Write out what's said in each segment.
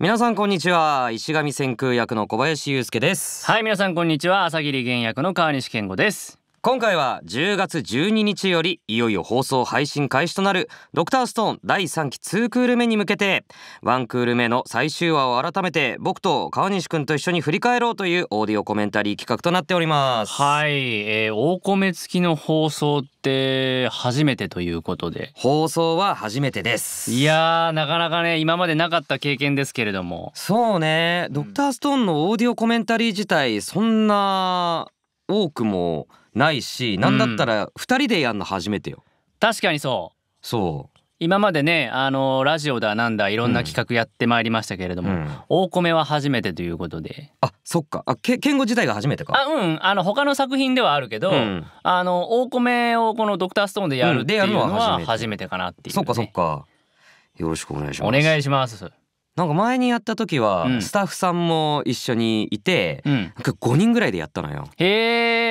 皆さんこんにちは石上千空役の小林雄介ですはい皆さんこんにちは朝霧玄役の川西健吾です今回は10月12日よりいよいよ放送配信開始となるドクターストーン第3期2クール目に向けて1クール目の最終話を改めて僕と川西くんと一緒に振り返ろうというオーディオコメンタリー企画となっておりますはい、えー、大米付きの放送って初めてということで放送は初めてですいやーなかなかね今までなかった経験ですけれどもそうねドクターストーンのオーディオコメンタリー自体そんな多くも、ないし、うん、なんだったら2人でやんの初めてよ。確かにそうそう今までねあのラジオだなんだいろんな企画やってまいりましたけれども、うん、大米は初めてということであそっかあけ健吾自体が初めてかあうんあの他の作品ではあるけど、うん、あの大米をこの「ドクターストーン」でやるっていうのは初めてかなっていう、ねうん、そっかそっかよろしくお願いしますお願いしますなんか前にやった時はスタッフさんも一緒にいて、うん、なんか5人ぐらいでやったのよへ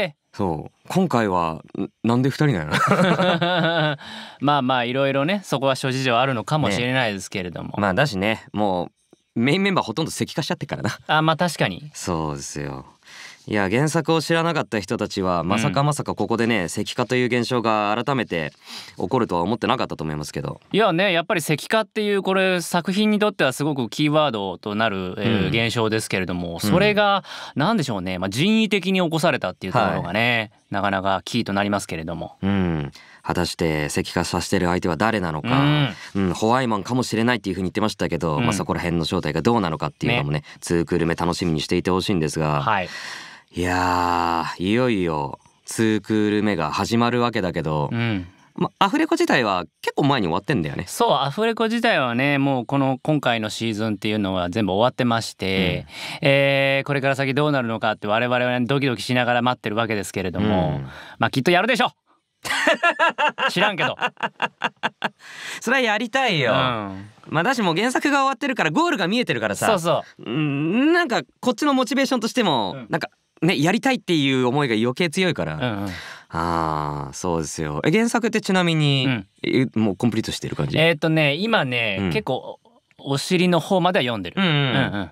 えそう今回はなんで2人なの まあまあいろいろねそこは諸事情あるのかもしれないですけれども、ね、まあだしねもうメインメンバーほとんど石化しちゃってからなあまあ確かにそうですよいや原作を知らなかった人たちはまさかまさかここでね、石化という現象が改めて起こるとは思ってなかったと思いますけどいやねやっぱり石化っていうこれ作品にとってはすごくキーワードとなる、え現象ですけれども、それが何でしょうね、まあ、人為的に起こされたっていうところがね、はい、なかなかキーとなりますけれども。うん果たして石化させてる相手は誰なのか、うん、うん、ホワイマンかもしれないっていうふうに言ってましたけど、うん、まあそこら辺の正体がどうなのかっていうのもねね2クール目楽しみにしていてほしいんですが。はいいやいよいよ2クール目が始まるわけだけど、うんま、アフレコ自体は結構前に終わってんだよねそうアフレコ自体はねもうこの今回のシーズンっていうのは全部終わってまして、うん、えー、これから先どうなるのかって我々は、ね、ドキドキしながら待ってるわけですけれども、うん、まあきっとやるでしょ 知らんけど それはやりたいよ、うん、まあだしもう原作が終わってるからゴールが見えてるからさそうそう、うん、なんかこっちのモチベーションとしても、うん、なんかねやりたいっていう思いが余計強いから、うんうん、ああそうですよえ原作ってちなみに、うん、もうコンプリートしてる感じえっ、ー、とね今ね、うん、結構お尻の方までは読んでる、うんうんうんうん、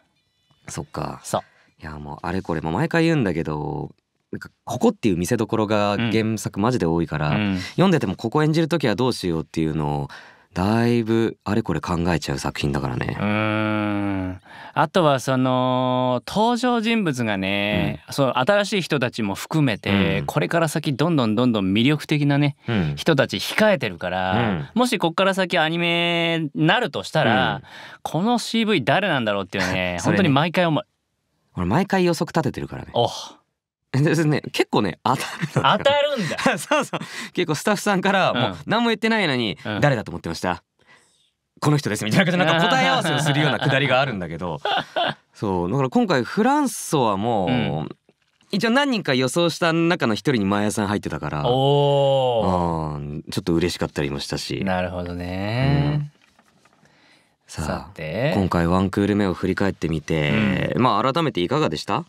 そっかそういやもうあれこれも毎回言うんだけどなんかここっていう見せどころが原作マジで多いから、うん、読んでてもここ演じる時はどうしようっていうのをだいぶあれこれ考えちゃう作品だからねうんあとはその登場人物がね、うん、そう新しい人たちも含めて、うん、これから先どんどんどんどん魅力的なね、うん、人たち控えてるから、もしこっから先アニメになるとしたら、この CV 誰なんだろうっていうね ね本当に毎回思う俺毎回予測立ててるからねおですね結構ね当たる当たるんだ そうそう結構スタッフさんからもう何も言ってないのに、誰だと思ってましたこの人ですみたいななんか答え合わせをするようなくだりがあるんだけど そうだから今回フランソはもう、うん一応何人か予想した中の一人にマヤさん入ってたからお、うん、ちょっと嬉しかったりもしたしなるほどね、うん、さあ今回ワンクール目を振り返ってみて、うん、まあ改めていかがでした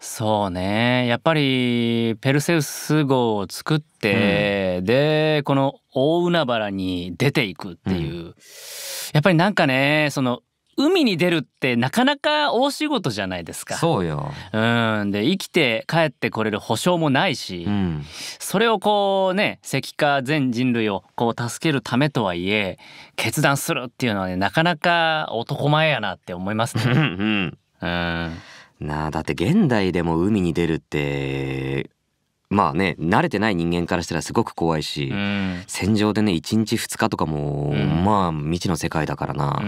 そうねやっぱりペルセウス号を作って、うん、でこの大海原に出ていくっていう、うん、やっぱりなんかねその海に出るってなかなか大仕事じゃないですか。そうよ。うん。で、生きて帰ってこれる保証もないし、うん、それをこうね、石化全人類をこう助けるためとはいえ、決断するっていうのはね、なかなか男前やなって思いますね。うん。なあだって現代でも海に出るってまあね慣れてない人間からしたらすごく怖いし、うん、戦場でね1日2日とかも、うん、まあ未知の世界だからな、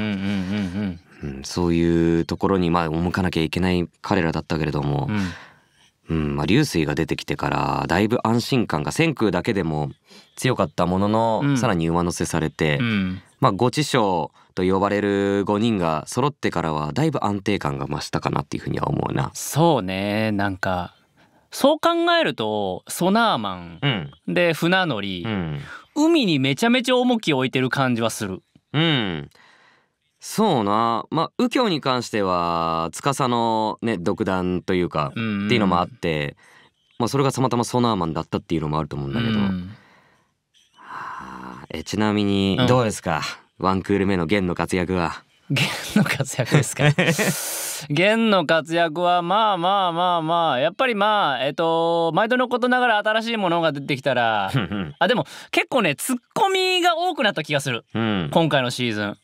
そういうところにまあ赴かなきゃいけない彼らだったけれども、うん、うん、まあ、流水が出てきてからだいぶ安心感が千空だけでも強かったものの、さらに上乗せされて、まあご師匠と呼ばれる5人が揃ってからはだいぶ安定感が増したかなっていうふうには思うなそうねなんかそう考えるとソナーマン、で船乗り、うん、海にめちゃめちゃ重きを置いてる感じはする。うんそうなまあ右京に関しては司のね独断というか、っていうのもあって、まあ、それがたまたまソナーマンだったっていうのもあると思うんだけど、うん、えちなみにどうですか、うん、ワンクール目の弦の活躍は弦の活躍ですか 弦の活躍はまあまあまあまあやっぱりまあえっと毎度のことながら新しいものが出てきたらあでも結構ねツッコミが多くなった気がする、うん、今回のシーズン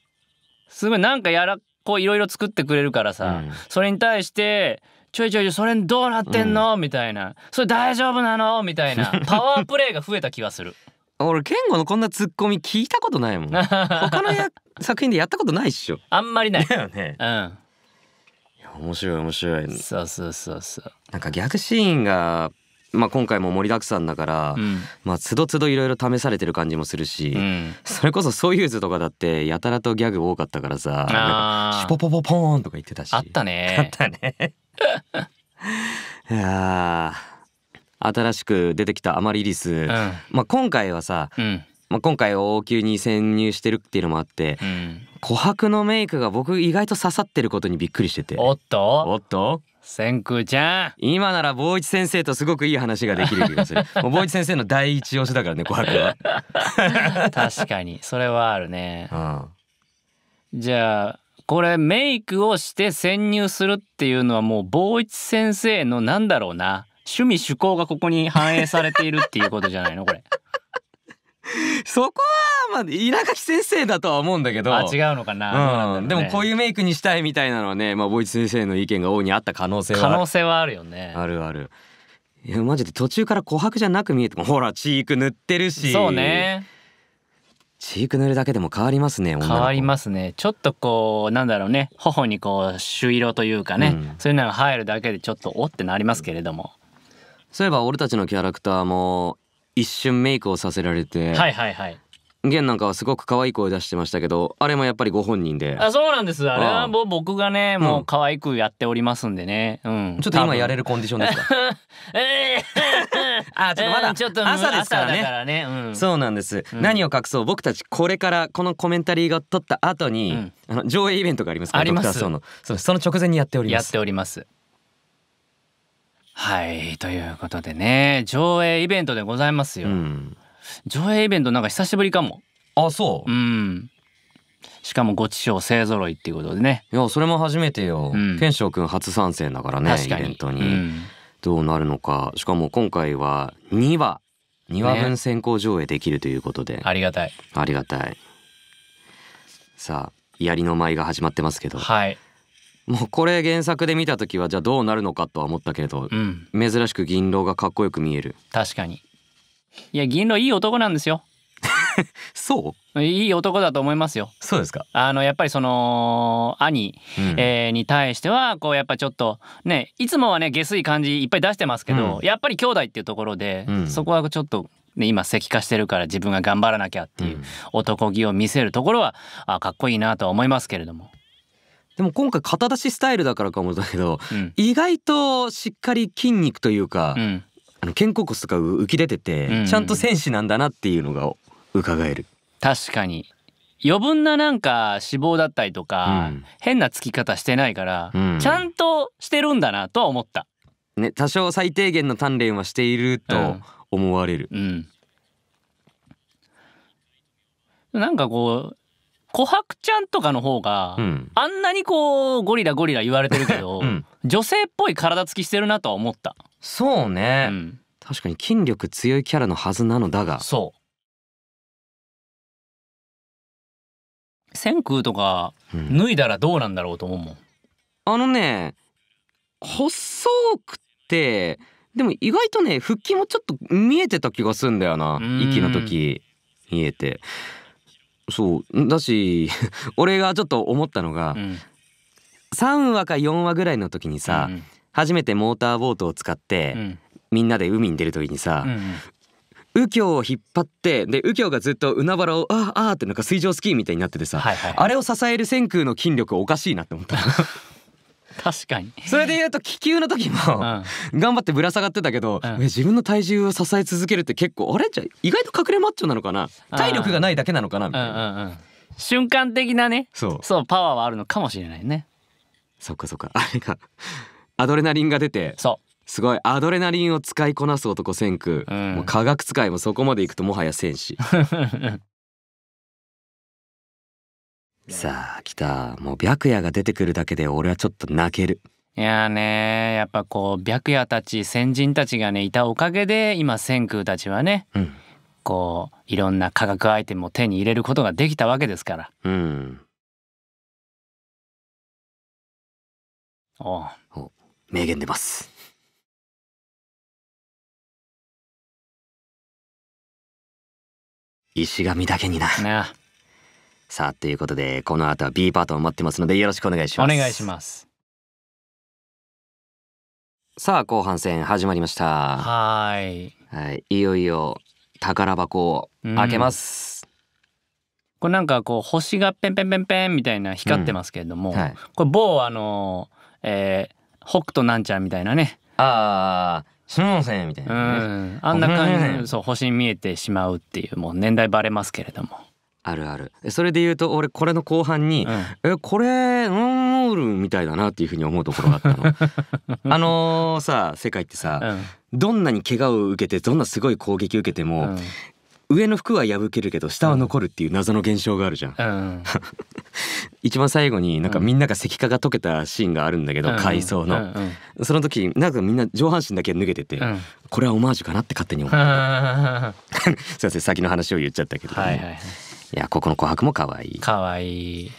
すごいなんかやらこういろいろ作ってくれるからさ、うん、それに対してちょいちょいそれどうなってんの、うん、みたいなそれ大丈夫なのみたいな パワープレイが増えた気がする俺健吾のこんなツッコミ聞いたことないもん 他のや作品でやったことないっしょあんまりないだよねうん面白い面白いそうそうそうそうなんか逆シーンがまあ、今回も盛りだくさんだから、まあつどつどいろいろ試されてる感じもするし、うん、それこそソユーズとかだってやたらとギャグ多かったからさ「シュポポポポーン」とか言ってたしあったねあったね いや新しく出てきたアマリリス、うん、まあ、今回はさ、うん、まあ、今回王宮に潜入してるっていうのもあって、うん、琥珀のメイクが僕意外と刺さってることにびっくりしてておっとおっと千空ちゃん今なら坊一先生とすごくいい話ができる気がする もう坊一先生の第一推しだからね琥珀は確かにそれはあるね、うん、じゃあこれメイクをして潜入するっていうのはもう坊一先生のなんだろうな趣味趣向がここに反映されているっていうことじゃないのこれ。そこは、まあ、稲垣先生だとは思うんだけど。あ、違うのかな。うん、でもこういうメイクにしたいみたいなのはね、まあ、ボイチ先生の意見が大いにあった可能性は可能性はあるよね。あるある。いや、マジで途中から琥珀じゃなく見えても、ほら、チーク塗ってるし。そうね。チーク塗るだけでも変わりますね変わりますねちょっとこうなんだろうね頬にこう朱色というかね、うん、そういうのが入るだけでちょっとおってなりますけれども、うんそういえば俺たちのキャラクターも一瞬メイクをさせられてはいはいはいゲなんかはすごく可愛い声出してましたけどあれもやっぱりご本人であそうなんですあれは僕がねもう可愛くやっておりますんでね、うん、うん、ちょっと今やれるコンディションですか えー、あちょっとまだ、ちょっと朝ですからねからね、うん、そうなんです、うん、何を隠そう僕たちこれからこのコメンタリーが撮った後に、あの上映イベントがありますからありますそのその直前にやっておりますやっておりますはいということでね上映イベントでございますよ、うん、上映イベントなんか久しぶりかもあそううんしかもごちそう勢ぞろいっていうことでねいやそれも初めてよ、うん、賢章君初参戦だからねイベントに、うん、どうなるのかしかも今回は2話2話分先行上映できるということで、ね、ありがたいありがたいさあ槍の舞が始まってますけどはいもうこれ原作で見た時はじゃあどうなるのかとは思ったけど、うん、珍しく銀狼がかっこよく見える確かにいや銀狼いい男なんですよ そういい男だと思いますよそうですかあのやっぱりその兄、えー、に対してはこうやっぱちょっとねいつもはね下水感じいっぱい出してますけど、うん、やっぱり兄弟っていうところで、うん、そこはちょっとね、今石化してるから自分が頑張らなきゃっていう男気を見せるところは、あかっこいいなとは思いますけれどもでも今回肩出しスタイルだからかもだけど、うん、意外としっかり筋肉というか、うん、あの肩甲骨とか浮き出てて、うんうん、ちゃんと戦士なんだなっていうのが伺える確かに余分ななんか脂肪だったりとか、うん、変なつき方してないから、うん、ちゃんとしてるんだなとは思った、ね、多少最低限の鍛錬はしていると思われる、うん、なんかこう琥珀ちゃんとかの方が、うん、あんなにこうゴリラゴリラ言われてるけど、うん、女性っぽい体つきしてるなとは思ったそうね、うん、確かに筋力強いキャラのはずなのだがそう千空とか脱いだらどうなんだろうと思うもん、あのね細くてでも意外とね腹筋もちょっと見えてた気がすんだよな息の時見えてそうだし 俺がちょっと思ったのが、うん、3話か4話ぐらいの時にさ、うん初めてモーターボートを使って、うん、みんなで海に出る時にさ、うんうん右京を引っ張ってで右京がずっと海原をあああってなんか水上スキーみたいになっててさ、はいはい、あれを支える線空の筋力おかしいなって思った 確かにそれで言うと気球の時も、うん、頑張ってぶら下がってたけど、うん、自分の体重を支え続けるって結構あれじゃ意外と隠れマッチョなのかな体力がないだけなのかなみたいな、うん、瞬間的なねそうそうパワーはあるのかもしれないねそっかそっかあれがアドレナリンが出てそうすごいアドレナリンを使いこなす男千空、うん、もう科学使いもそこまでいくともはや戦士 さあ来たもう白夜が出てくるだけで俺はちょっと泣けるいやねやっぱこう白夜たち先人たちがねいたおかげで今千空たちはね、うん、こういろんな科学アイテムを手に入れることができたわけですからうんおお名言出ます石神だけにな。なあさあということでこの後は B パートを待ってますのでよろしくお願いしますお願いしますさあ後半戦始まりましたはいはいいよいよ宝箱を開けます、うん、これなんかこう星がペンペンペンペンみたいな光ってますけれども、うんはい、これ某あのえー、北斗なんちゃんみたいなねああすみませみたいな、ね、うんあんな感じ、でそう星に見えてしまうっていうもう年代バレますけれどもあるあるそれで言うと俺これの後半に、うん、えこれンんールみたいだなっていうふうに思うところがあったの あのさ世界ってさ、うん、どんなに怪我を受けてどんなすごい攻撃受けても、うん上の服は破けるけど下は残るっていう謎の現象があるじゃん、うん、一番最後になんかみんなが石化が溶けたシーンがあるんだけど、うん、海藻の、うん、その時なんかみんな上半身だけ脱げてて、これはオマージュかなって勝手に思った すいません先の話を言っちゃったけど、ね、はいはいはいいやここの琥珀も可愛い可愛い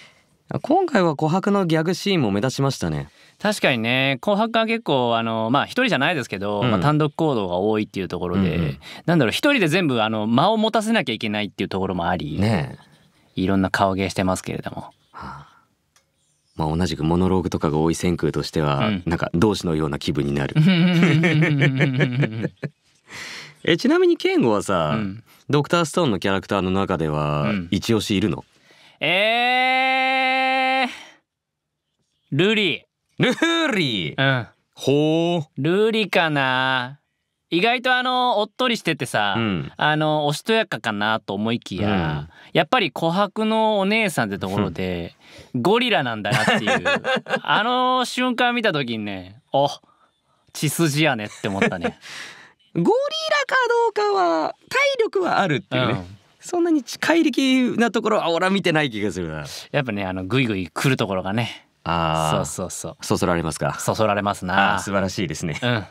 今回は琥珀のギャグシーンも目立ちましたね確かにね紅白は結構あのまあ一人じゃないですけど、うん、まあ、単独行動が多いっていうところで、うんうん、なんだろう一人で全部あの間を持たせなきゃいけないっていうところもあり、ね、いろんな顔芸してますけれども。はあまあ、同じくモノローグとかが多い旋空としては、うん、なんか同志のような気分になる。えちなみにケンゴはさ、うん、ドクターストーンのキャラクターの中では、一押しいるのえー、ルリルリうんほうルリかな意外とあのおっとりしててさ、うん、あのおしとやかかなと思いきや、うん、やっぱり琥珀のお姉さんってところでゴリラなんだなっていう あの瞬間見た時にねお血筋やねって思ったね ゴリラかどうかは体力はあるっていうね、うん、そんなに怪力なところは俺は見てない気がするなやっぱねあのグイグイ来るところがねああそうそうそうそそられますかそそられますな素晴らしいですね、うん、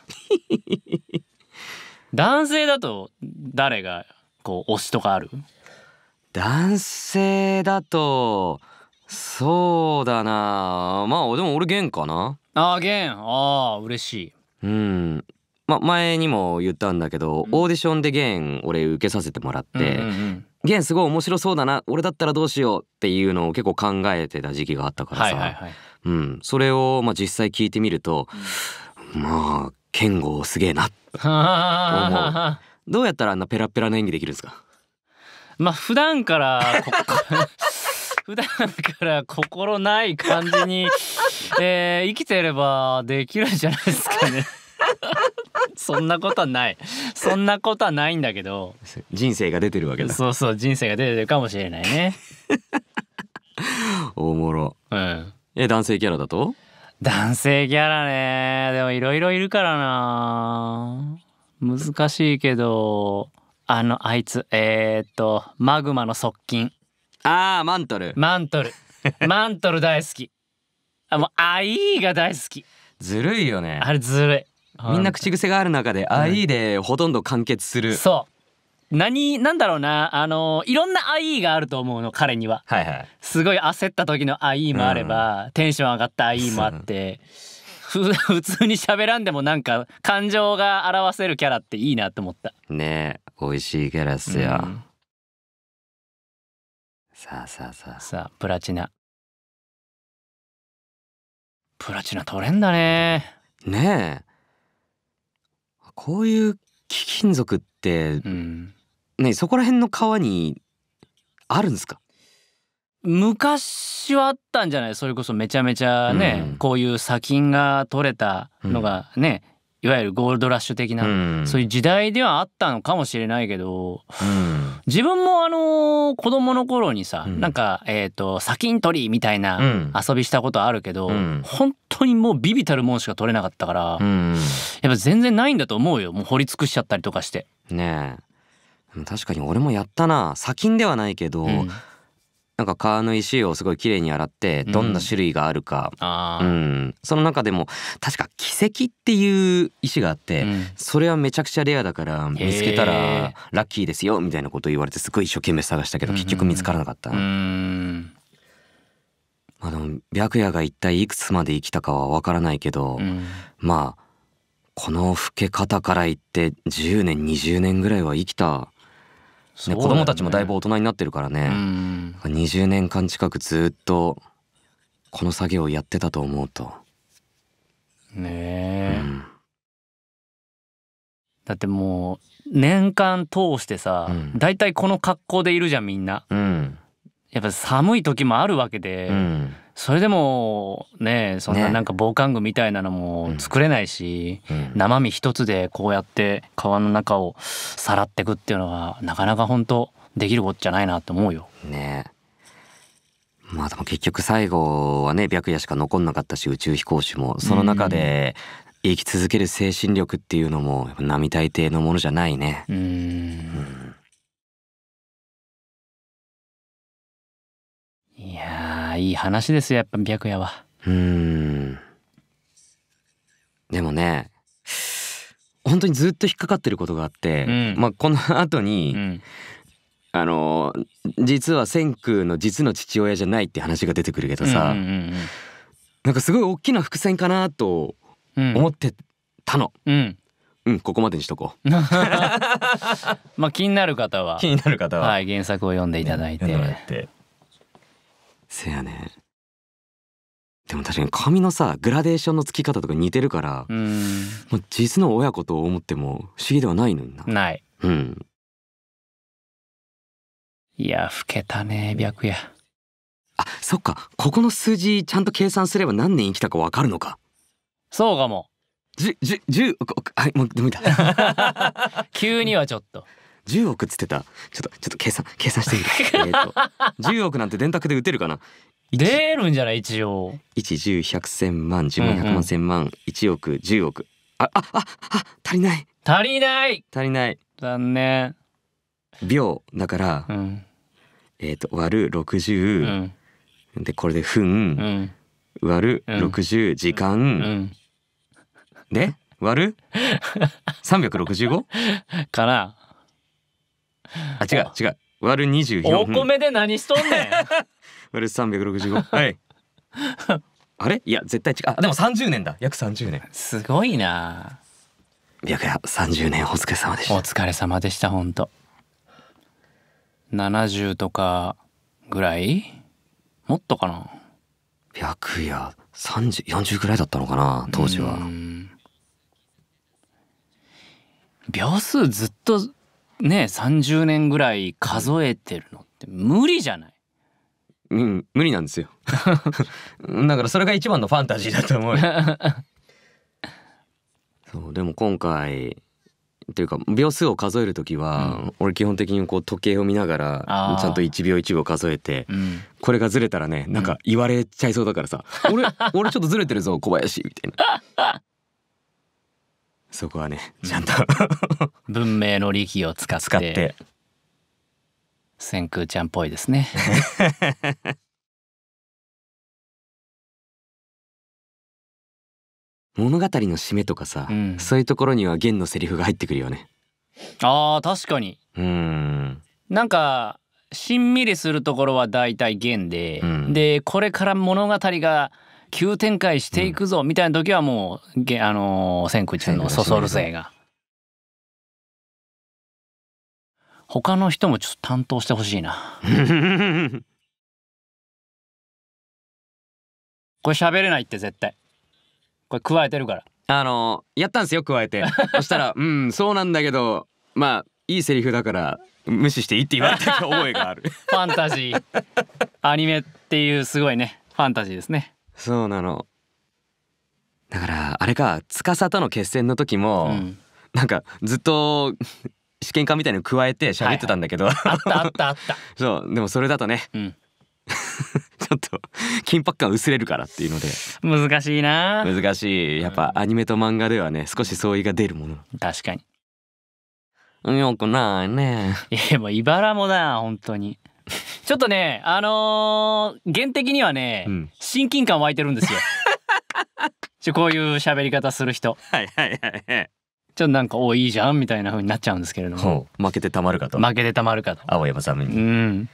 男性だと誰がこう推しとかある男性だとそうだなまあでも俺ゲンかなあゲンああ嬉しいうんま、前にも言ったんだけど、うん、オーディションでゲン俺受けさせてもらって、うんうんうんゲンすごい面白そうだな俺だったらどうしようっていうのを結構考えてた時期があったからさ、うん、それをまあ実際聞いてみると、うん、まあ健吾すげえな思う どうやったらあんなペラペラな演技できるんですかまあ普段から 普段から心ない感じに、えー、生きてればできるんじゃないですかねそんなことはないそんなことはないんだけど人生が出てるわけだそうそう人生が出てるかもしれないね おもろうんえ男性キャラだと男性キャラねでもいろいろいるからな難しいけどあのあいつえー、っとマグマの側近あーマントルマントルマントル大好きあもうあい」ーが大好きずるいよねあれずるいみんな口癖がある中で「IE」でほとんど完結する、そう何なんだろうなあのいろんな IE があると思うの彼には、はいはいすごい焦った時の IE もあれば、テンション上がった IE もあって 普通に喋らんでもなんか感情が表せるキャラっていいなと思ったねえ美味しいキャラっすよ、うんさあさあさあさあプラチナプラチナ取れんだねねえこういう貴金属って、うん、ねそこら辺の川にあるんですか昔はあったんじゃないそれこそめちゃめちゃね、うん、こういう砂金が取れたのがね、いわゆるゴールドラッシュ的な、うん、そういう時代ではあったのかもしれないけど、うん、自分もあの子供の頃にさ、うん、なんかえっ、と砂金取りみたいな遊びしたことあるけど、うん、本当にもうビビたるもんしか取れなかったから、やっぱ全然ないんだと思うよもう掘り尽くしちゃったりとかして。ねえ確かに俺もやったな砂金ではないけど、なんか川の石をすごい綺麗に洗ってどんな種類があるか、うん、うん、その中でも確か「奇跡」っていう石があって、うん、それはめちゃくちゃレアだから見つけたらラッキーですよみたいなこと言われてすごい一生懸命探したけど結局見つからなかった。うんうんまあの白夜が一体いくつまで生きたかはわからないけど、うん、まあこの老け方から言って10年20年ぐらいは生きたね、子供たちもだいぶ大人になってるからね、20年間近くずっとこの作業をやってたと思うとねえ、うん、だってもう年間通してさ、うん、いいこの格好でいるじゃんみんな、うん、やっぱ寒い時もあるわけで、うん、それでもねそんななんか防寒具みたいなのも作れないし、ねうん、生身一つでこうやって川の中をさらってくっていうのはなかなか本当できることじゃないなと思うよ。ねまあでも結局最後はね白夜しか残んなかったし宇宙飛行士もその中で生き続ける精神力っていうのも並大抵のものじゃないね。うんやいい話ですよやっぱ白夜はうんでもね本当にずっと引っかかってることがあって、うん、まあこの後に、うん、あの実は千空の実の父親じゃないって話が出てくるけどさ、うんうんうん、なんかすごい大きな伏線かなと思ってたの。うん、うん、ここまでにしとこう。まあ気になる方は気になる方は、はい、原作を読んでいただいて。ね、てせやねでも確かに髪のさグラデーションのつき方とか似てるからまあ、実の親子と思っても不思議ではないのになないうんいや老けたね白夜あそっかここの数字ちゃんと計算すれば何年生きたか分かるのかそうかもじゅじゅじゅはいもう無いだ急にはちょっと十億っつってたちょっとちょっと計算計算してみる 十億なんて電卓で打てるかな出るんじゃない一応一十百千万十0万1万千万一億十億ああああ足りない足りない足りない残念秒だから、うん、えっ、と割る六十、うん、でこれで分、うん、割る六十時間、で割る 三百六十五かなあ違う違う割る24お分米で何しとんねん割る365はい あれいや絶対違うあでも30年だ約30年すごいなや30年お疲れ様でした。お疲れ様でしたほんと70とかぐらいもっとかな白夜3040ぐらいだったのかな当時は秒数ずっとね30年ぐらい数えてるのって無理じゃないうん無理なんですよ だからそれが一番のファンタジーだと思う そうでも今回っていうか秒数を数える時は、うん、俺基本的にこう時計を見ながらちゃんと1秒1秒数えて、うん、これがずれたらねなんか言われちゃいそうだからさ「う ん、俺俺ちょっとずれてるぞ小林」みたいな。そこはねちゃんと、うん、文明の利器を使って千空ちゃんっぽいですね 物語の締めとかさ、うん、そういうところには弦のセリフが入ってくるよねあー確かにうんなんかしんみりするところは大体弦で、うん、でこれから物語が急展開していくぞみたいな時はもう、うん、あの千空ちんのそそる勢が。他の人もちょっと担当してほしいな。これ喋れないって絶対。これ加えてるから。あのやったんですよ加えて。そしたら「うんそうなんだけどまあいいセリフだから無視していい」って言われた覚えがある。ファンタジーアニメっていうすごいねファンタジーですね。そうなのだからあれか司との決戦の時も、うん、なんかずっと試験官みたいの加えて喋ってたんだけど、はいはい、あったあったあった そうでもそれだとね、うん、ちょっと緊迫感薄れるからっていうので難しいな難しいやっぱアニメと漫画ではね少し相違が出るもの確かによくないねいやもういばらもだ本当にちょっとね、あのー、原的にはね、うん、親近感湧いてるんですよ。ちょこういう喋り方する人。はいはいはいはい。ちょっとなんか、おいいじゃんみたいな風になっちゃうんですけれども。負けてたまるかと。負けてたまるかと。青山さんに。うん。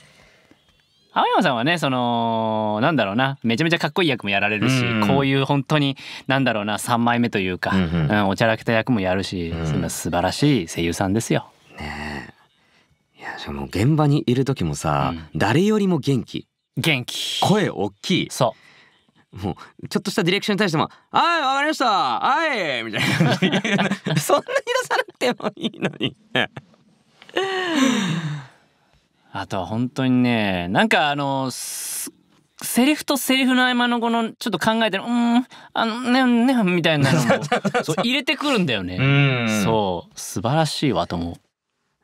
青山さんはねそのなんだろうなめちゃめちゃかっこいい役もやられるし、うんうん、こういう本当になんだろうな3枚目というか、うん、うんうん、おちゃらけた役もやるし、うん、素晴らしい声優さんですよ。ねやも現場にいる時もさ、うん、誰よりも元気元気声大きいそうもうちょっとしたディレクションに対しても「はいわかりましたはい」みたいな そんなに出さなくてもいいのにあとは本当にねなんかあのセリフとセリフの合間のこのちょっと考えてる「うんあのねねみたいなのも そう入れてくるんだよね。そう素晴らしいわと思う。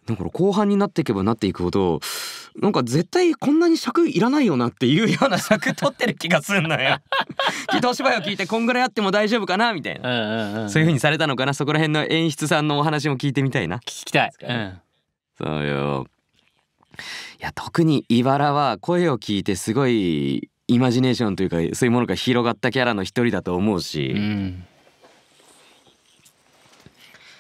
だから後半になっていけばなっていくほどなんか絶対こんなに尺いらないよなっていうような尺取ってる気がすんのよ。きっとお芝居を聞いてこんぐらいあっても大丈夫かなみたいな、うんうんうん、そういう風にされたのかなそこら辺の演出さんのお話も聞いてみたいな。聞きたい、うん、そうよいや特にいばらは声を聞いてすごいイマジネーションというかそういうものが広がったキャラの一人だと思うし。うん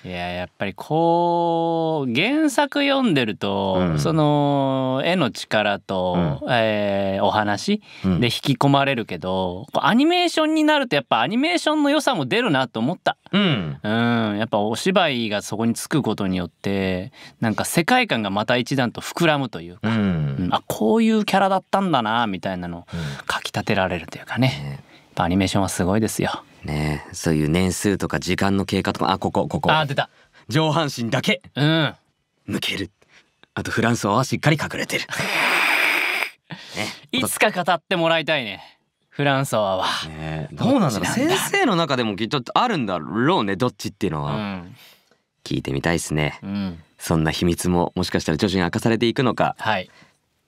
いややっぱりこう原作読んでると、うん、その絵の力と、うん、えー、お話で引き込まれるけど、うん、アニメーションになるとやっぱアニメーションの良さも出るなと思った、うん、うん、やっぱお芝居がそこにつくことによってなんか世界観がまた一段と膨らむというか、うんあこういうキャラだったんだなみたいなのをかきたてられるというかね、やっぱアニメーションはすごいですよ。ねそういう年数とか時間の経過とかあここここあ出た上半身だけうん向けるあとフランスはしっかり隠れてる、ね、いつか語ってもらいたいねフランソワは、ね、どうなんだろう先生の中でもきっとあるんだろうねどっちっていうのは、うん、聞いてみたいですね、うん、そんな秘密ももしかしたら徐々に明かされていくのか、はい、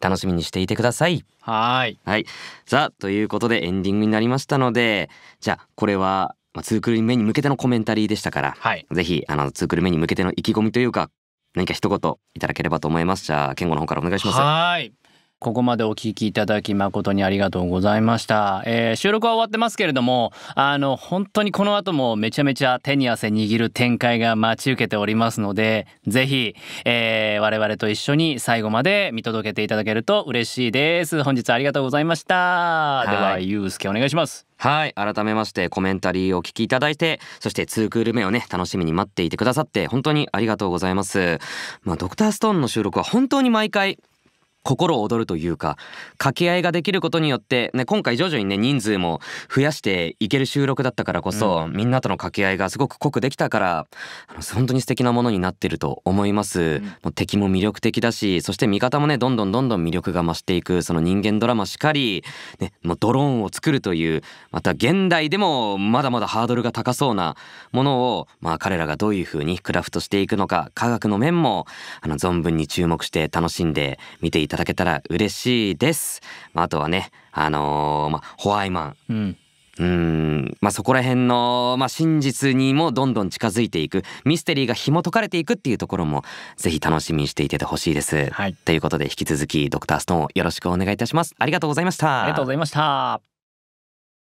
楽しみにしていてくださいはいはいさあということでエンディングになりましたのでじゃあこれはまあ、ツークル目に向けてのコメンタリーでしたから、はい、ぜひあのツークル目に向けての意気込みというか何か一言いただければと思いますじゃあ健吾の方からお願いしますはいここまでお聞きいただき誠にありがとうございました。えー、収録は終わってますけれども、あの、本当にこの後もめちゃめちゃ手に汗握る展開が待ち受けておりますので、ぜひ、えー、我々と一緒に最後まで見届けていただけると嬉しいです。本日ありがとうございました。はい、では、ゆうすけお願いします。はい。改めまして、コメンタリーをお聞きいただいて、そしてツークール目をね、楽しみに待っていてくださって、本当にありがとうございます。まあ、ドクターストーンの収録は本当に毎回、心躍るというか掛け合いができることによって、ね、今回徐々にね人数も増やしていける収録だったからこそ、うん、みんなとの掛け合いがすごく濃くできたからあの本当に素敵なものになってると思います、うん、もう敵も魅力的だしそして味方もねどんどんどんどん魅力が増していくその人間ドラマしかり、ね、もうドローンを作るというまた現代でもまだまだハードルが高そうなものを、まあ、彼らがどういうふうにクラフトしていくのか科学の面もあの存分に注目して楽しんで見ていただけたら嬉しいです。まあ、あとはね、あのー、まあ、ホワイマン。うんうんまあ、そこら辺の、まあ、真実にもどんどん近づいていくミステリーが紐解かれていくっていうところもぜひ楽しみにしていててほしいです、はい、ということで引き続きドクターストーンよろしくお願いいたしますありがとうございましたありがとうございました